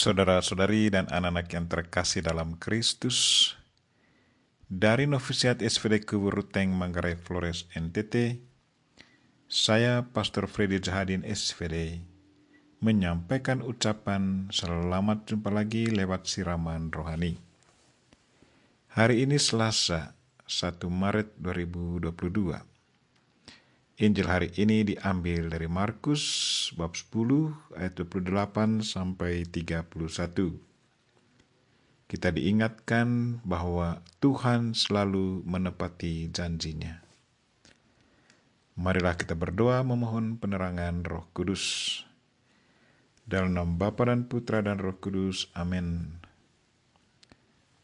Saudara-saudari dan anak-anak yang terkasih dalam Kristus, dari Novisiat SVD Kuburuteng Manggarai Flores NTT, saya Pastor Freddy Zahadin SVD menyampaikan ucapan selamat jumpa lagi lewat siraman rohani. Hari ini Selasa, 1 Maret 2022 Injil hari ini diambil dari Markus bab 10 ayat 28 sampai 31. Kita diingatkan bahwa Tuhan selalu menepati janjinya. Marilah kita berdoa memohon penerangan Roh Kudus. Dalam nama Bapa dan Putra dan Roh Kudus. Amin.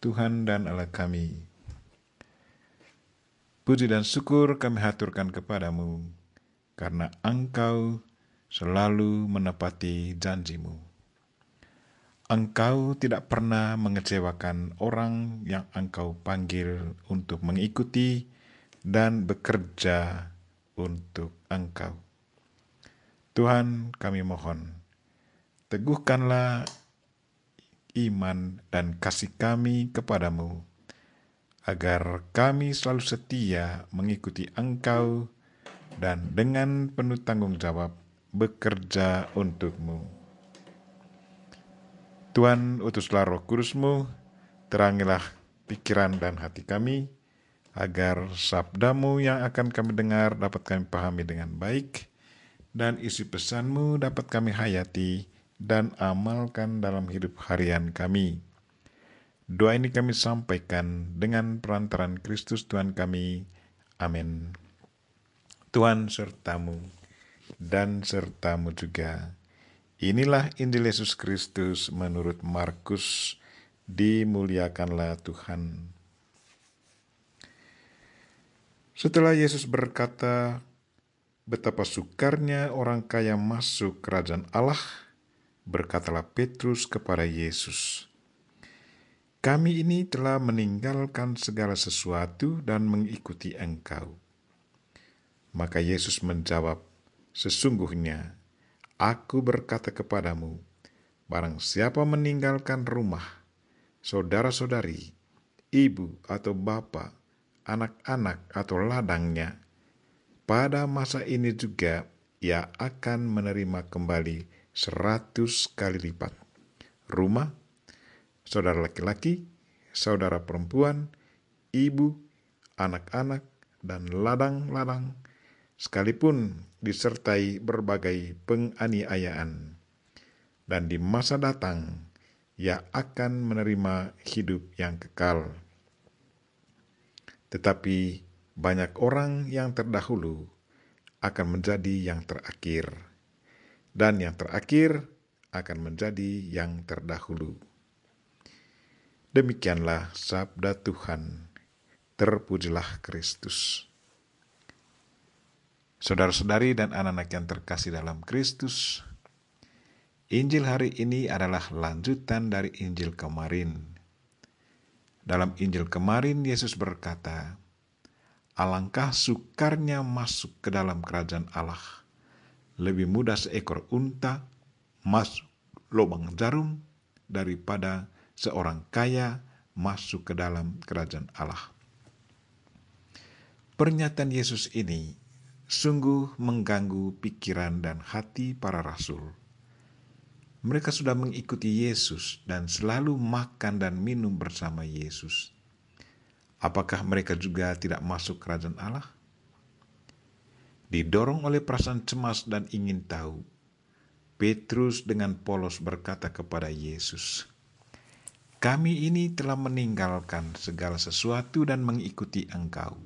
Tuhan dan Allah kami, Puji dan syukur kami haturkan kepadamu, karena engkau selalu menepati janjimu. Engkau tidak pernah mengecewakan orang yang engkau panggil untuk mengikuti dan bekerja untuk engkau. Tuhan kami mohon, teguhkanlah iman dan kasih kami kepadamu agar kami selalu setia mengikuti Engkau dan dengan penuh tanggung jawab bekerja untukmu. Tuhan, utuslah roh kudusmu, terangilah pikiran dan hati kami, agar sabdamu yang akan kami dengar dapat kami pahami dengan baik, dan isi pesanmu dapat kami hayati dan amalkan dalam hidup harian kami. Doa ini kami sampaikan dengan perantaran Kristus Tuhan kami. Amin. Tuhan sertamu dan sertamu juga. Inilah Injil Yesus Kristus menurut Markus. Dimuliakanlah Tuhan. Setelah Yesus berkata, "Betapa sukarnya orang kaya masuk kerajaan Allah," berkatalah Petrus kepada Yesus, kami ini telah meninggalkan segala sesuatu dan mengikuti Engkau. Maka Yesus menjawab, Sesungguhnya, aku berkata kepadamu, barang siapa meninggalkan rumah, saudara-saudari, ibu atau bapak, anak-anak atau ladangnya, pada masa ini juga ia akan menerima kembali seratus kali lipat. Rumah, saudara laki-laki, saudara perempuan, ibu, anak-anak, dan ladang-ladang, sekalipun disertai berbagai penganiayaan. Dan di masa datang, ia akan menerima hidup yang kekal. Tetapi banyak orang yang terdahulu akan menjadi yang terakhir, dan yang terakhir akan menjadi yang terdahulu. Demikianlah sabda Tuhan. Terpujilah Kristus. Saudara-saudari dan anak-anak yang terkasih dalam Kristus, Injil hari ini adalah lanjutan dari Injil kemarin. Dalam Injil kemarin, Yesus berkata, Alangkah sukarnya masuk ke dalam kerajaan Allah. Lebih mudah seekor unta masuk lubang jarum daripada seorang kaya masuk ke dalam kerajaan Allah. Pernyataan Yesus ini sungguh mengganggu pikiran dan hati para rasul. Mereka sudah mengikuti Yesus dan selalu makan dan minum bersama Yesus. Apakah mereka juga tidak masuk kerajaan Allah? Didorong oleh perasaan cemas dan ingin tahu, Petrus dengan polos berkata kepada Yesus, kami ini telah meninggalkan segala sesuatu dan mengikuti engkau.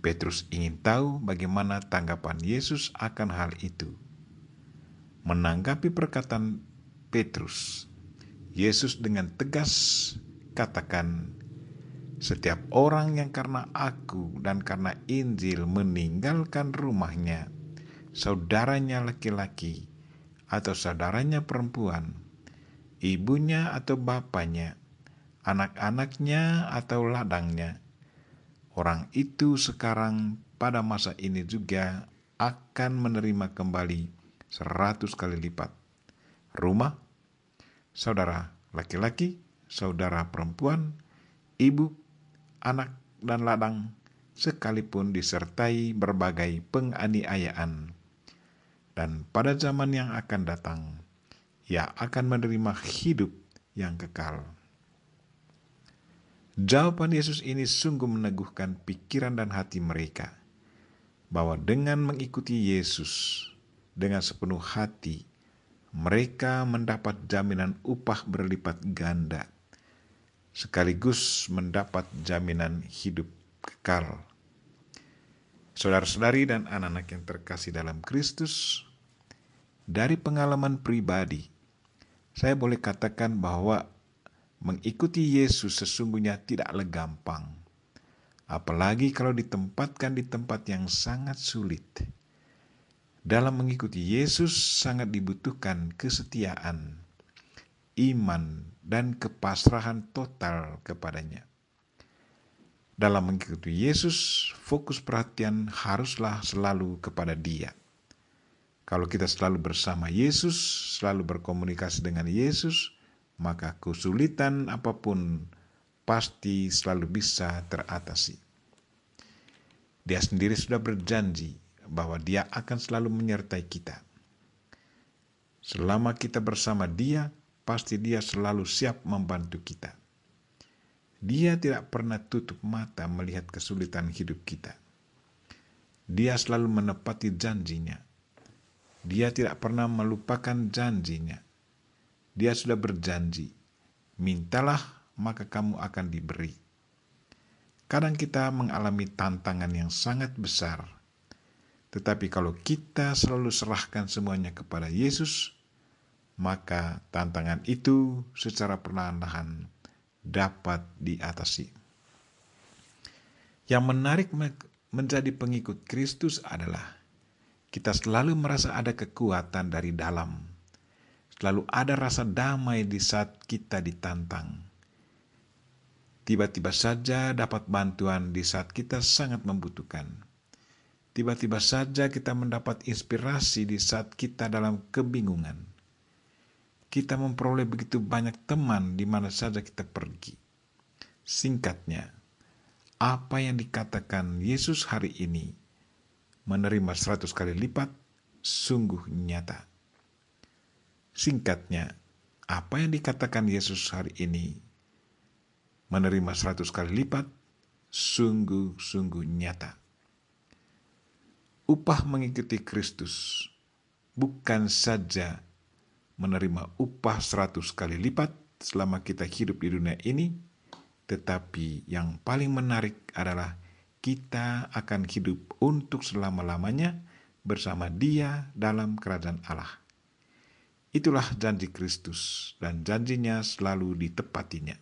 Petrus ingin tahu bagaimana tanggapan Yesus akan hal itu. Menanggapi perkataan Petrus, Yesus dengan tegas katakan, "Setiap orang yang karena Aku dan karena Injil meninggalkan rumahnya, saudaranya laki-laki atau saudaranya perempuan, ibunya atau bapaknya, anak-anaknya atau ladangnya. Orang itu sekarang pada masa ini juga akan menerima kembali seratus kali lipat. Rumah, saudara laki-laki, saudara perempuan, ibu, anak, dan ladang, sekalipun disertai berbagai penganiayaan. Dan pada zaman yang akan datang, ia akan menerima hidup yang kekal. Jawaban Yesus ini sungguh meneguhkan pikiran dan hati mereka bahwa dengan mengikuti Yesus dengan sepenuh hati, mereka mendapat jaminan upah berlipat ganda, sekaligus mendapat jaminan hidup kekal. Saudara-saudari dan anak-anak yang terkasih dalam Kristus, dari pengalaman pribadi, saya boleh katakan bahwa mengikuti Yesus sesungguhnya tidaklah gampang. Apalagi kalau ditempatkan di tempat yang sangat sulit. Dalam mengikuti Yesus sangat dibutuhkan kesetiaan, iman, dan kepasrahan total kepadanya. Dalam mengikuti Yesus, fokus perhatian haruslah selalu kepada Dia. Kalau kita selalu bersama Yesus, selalu berkomunikasi dengan Yesus, maka kesulitan apapun pasti selalu bisa teratasi. Dia sendiri sudah berjanji bahwa dia akan selalu menyertai kita. Selama kita bersama dia, pasti dia selalu siap membantu kita. Dia tidak pernah tutup mata melihat kesulitan hidup kita. Dia selalu menepati janjinya dia tidak pernah melupakan janjinya. Dia sudah berjanji, mintalah maka kamu akan diberi. Kadang kita mengalami tantangan yang sangat besar, tetapi kalau kita selalu serahkan semuanya kepada Yesus, maka tantangan itu secara perlahan-lahan dapat diatasi. Yang menarik menjadi pengikut Kristus adalah kita selalu merasa ada kekuatan dari dalam. Selalu ada rasa damai di saat kita ditantang. Tiba-tiba saja dapat bantuan di saat kita sangat membutuhkan. Tiba-tiba saja kita mendapat inspirasi di saat kita dalam kebingungan. Kita memperoleh begitu banyak teman di mana saja kita pergi. Singkatnya, apa yang dikatakan Yesus hari ini menerima seratus kali lipat sungguh nyata. Singkatnya, apa yang dikatakan Yesus hari ini menerima seratus kali lipat sungguh-sungguh nyata. Upah mengikuti Kristus bukan saja menerima upah seratus kali lipat selama kita hidup di dunia ini, tetapi yang paling menarik adalah kita akan hidup untuk selama-lamanya bersama Dia dalam kerajaan Allah. Itulah janji Kristus, dan janjinya selalu ditepatinya.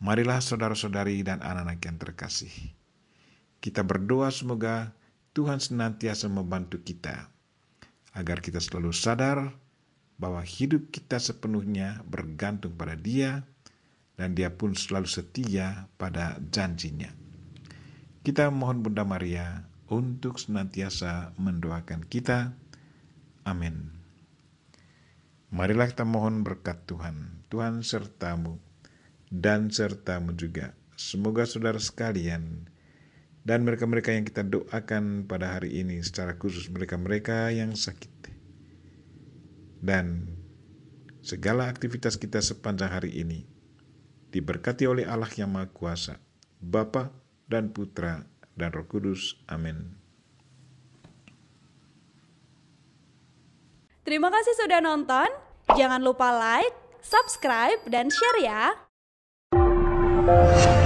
Marilah saudara-saudari dan anak-anak yang terkasih, kita berdoa semoga Tuhan senantiasa membantu kita agar kita selalu sadar bahwa hidup kita sepenuhnya bergantung pada Dia, dan Dia pun selalu setia pada janjinya. Kita mohon Bunda Maria untuk senantiasa mendoakan kita. Amin. Marilah kita mohon berkat Tuhan. Tuhan sertamu dan sertamu juga. Semoga saudara sekalian dan mereka-mereka yang kita doakan pada hari ini secara khusus mereka-mereka yang sakit. Dan segala aktivitas kita sepanjang hari ini diberkati oleh Allah yang Maha Kuasa, Bapa, dan Putra, dan Roh Kudus. Amin. Terima kasih sudah nonton. Jangan lupa like, subscribe, dan share ya.